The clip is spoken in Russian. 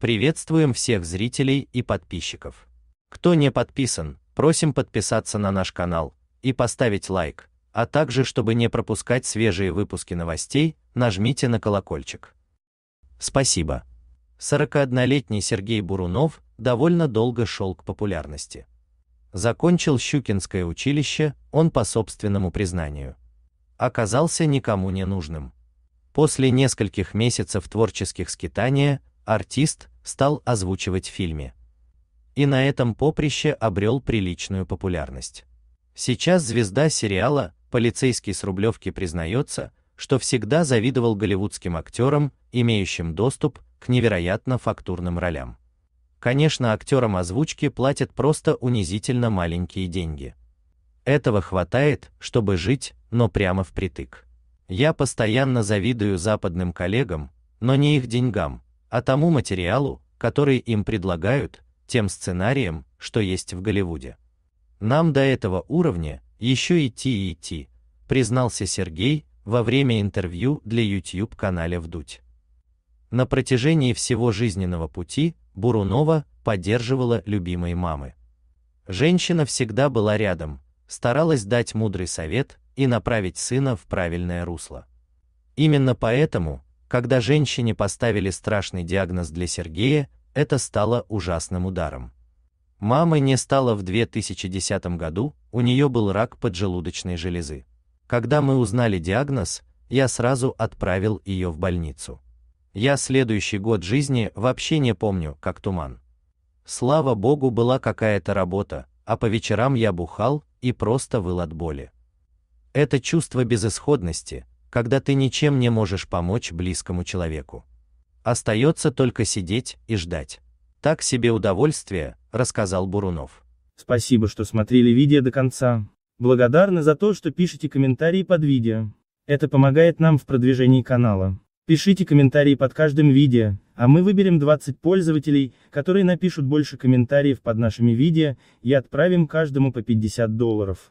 Приветствуем всех зрителей и подписчиков. Кто не подписан, просим подписаться на наш канал и поставить лайк, а также, чтобы не пропускать свежие выпуски новостей, нажмите на колокольчик. Спасибо. 41-летний Сергей Бурунов довольно долго шел к популярности. Закончил Щукинское училище, он по собственному признанию. Оказался никому не нужным. После нескольких месяцев творческих скитания, артист стал озвучивать в фильме. И на этом поприще обрел приличную популярность. Сейчас звезда сериала Полицейский с Рублевки признается, что всегда завидовал голливудским актерам, имеющим доступ к невероятно фактурным ролям. Конечно, актерам озвучки платят просто унизительно маленькие деньги. Этого хватает, чтобы жить, но прямо впритык. Я постоянно завидую западным коллегам, но не их деньгам, а тому материалу, который им предлагают, тем сценариям, что есть в Голливуде. Нам до этого уровня еще идти и идти, признался Сергей во время интервью для YouTube канала Вдуть. На протяжении всего жизненного пути Бурунова поддерживала любимой мамы. Женщина всегда была рядом, старалась дать мудрый совет и направить сына в правильное русло. Именно поэтому когда женщине поставили страшный диагноз для Сергея, это стало ужасным ударом. Мамы не стало в 2010 году, у нее был рак поджелудочной железы. Когда мы узнали диагноз, я сразу отправил ее в больницу. Я следующий год жизни вообще не помню, как туман. Слава богу, была какая-то работа, а по вечерам я бухал и просто выл от боли. Это чувство безысходности, когда ты ничем не можешь помочь близкому человеку. Остается только сидеть и ждать. Так себе удовольствие, рассказал Бурунов. Спасибо, что смотрели видео до конца. Благодарны за то, что пишете комментарии под видео. Это помогает нам в продвижении канала. Пишите комментарии под каждым видео, а мы выберем 20 пользователей, которые напишут больше комментариев под нашими видео, и отправим каждому по 50 долларов.